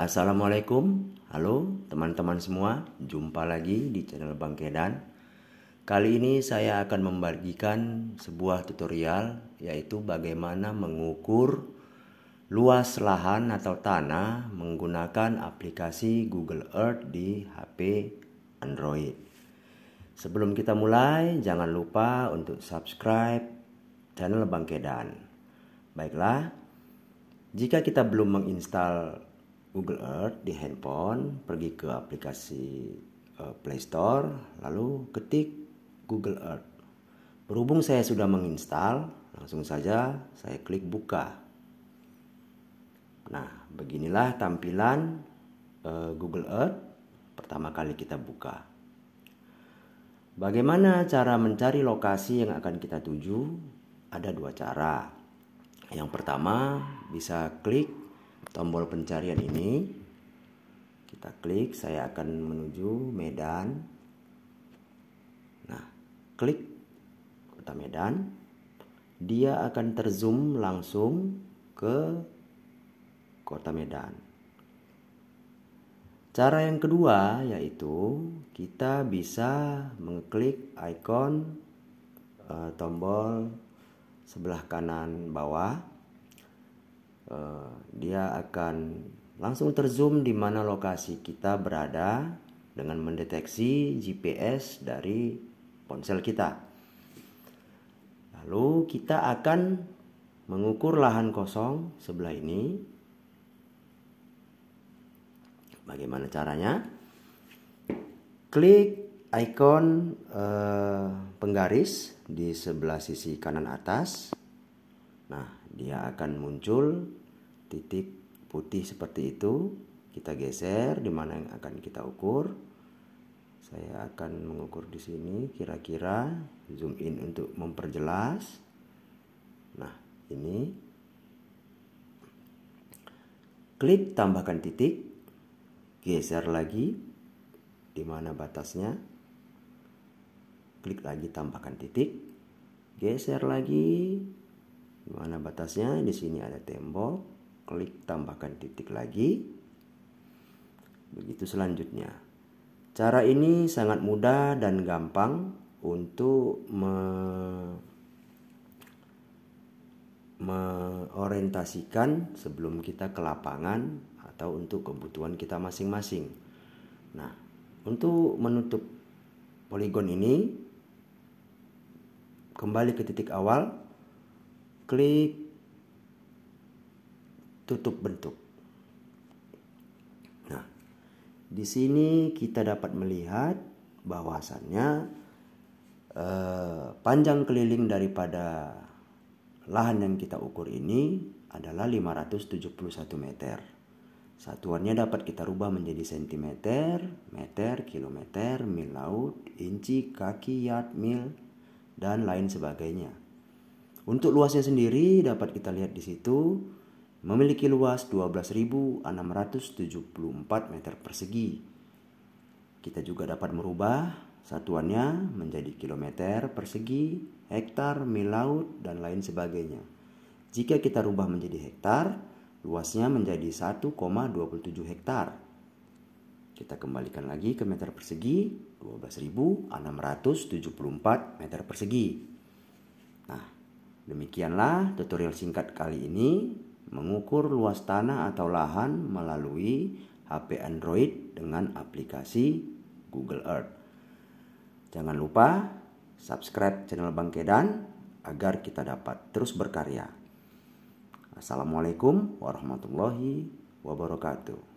Assalamualaikum, halo teman-teman semua, jumpa lagi di channel Bang Kedan. Kali ini saya akan membagikan sebuah tutorial yaitu bagaimana mengukur luas lahan atau tanah menggunakan aplikasi Google Earth di HP Android. Sebelum kita mulai, jangan lupa untuk subscribe channel Bang Kedan. Baiklah, jika kita belum menginstal Google Earth di handphone, pergi ke aplikasi uh, Play Store, lalu ketik Google Earth. Berhubung saya sudah menginstal, langsung saja saya klik buka. Nah, beginilah tampilan uh, Google Earth pertama kali kita buka. Bagaimana cara mencari lokasi yang akan kita tuju? Ada dua cara. Yang pertama, bisa klik tombol pencarian ini kita klik saya akan menuju Medan nah klik kota Medan dia akan terzoom langsung ke kota Medan cara yang kedua yaitu kita bisa mengklik ikon uh, eh, tombol sebelah kanan bawah Eh, dia akan langsung terzoom di mana lokasi kita berada dengan mendeteksi GPS dari ponsel kita. Lalu kita akan mengukur lahan kosong sebelah ini. Bagaimana caranya? Klik ikon eh, penggaris di sebelah sisi kanan atas. Nah, dia akan muncul titik putih seperti itu kita geser di mana yang akan kita ukur saya akan mengukur di sini kira-kira zoom in untuk memperjelas nah ini klik tambahkan titik geser lagi di mana batasnya klik lagi tambahkan titik geser lagi mana batasnya di sini ada tembok klik tambahkan titik lagi begitu selanjutnya cara ini sangat mudah dan gampang untuk me sebelum kita ke lapangan atau untuk kebutuhan kita masing-masing. Nah, untuk menutup poligon ini kembali ke titik awal klik tutup bentuk. Nah, di sini kita dapat melihat bahwasannya eh, panjang keliling daripada lahan yang kita ukur ini adalah 571 meter. Satuannya dapat kita rubah menjadi sentimeter, meter, kilometer, mil laut, inci, kaki, yard, mil, dan lain sebagainya. Untuk luasnya sendiri dapat kita lihat di situ memiliki luas 12.674 meter persegi. Kita juga dapat merubah satuannya menjadi kilometer persegi, hektar, mil laut, dan lain sebagainya. Jika kita rubah menjadi hektar, luasnya menjadi 1,27 hektar. Kita kembalikan lagi ke meter persegi 12.674 meter persegi. Demikianlah tutorial singkat kali ini mengukur luas tanah atau lahan melalui HP Android dengan aplikasi Google Earth. Jangan lupa subscribe channel Bang Kedan agar kita dapat terus berkarya. Assalamualaikum warahmatullahi wabarakatuh.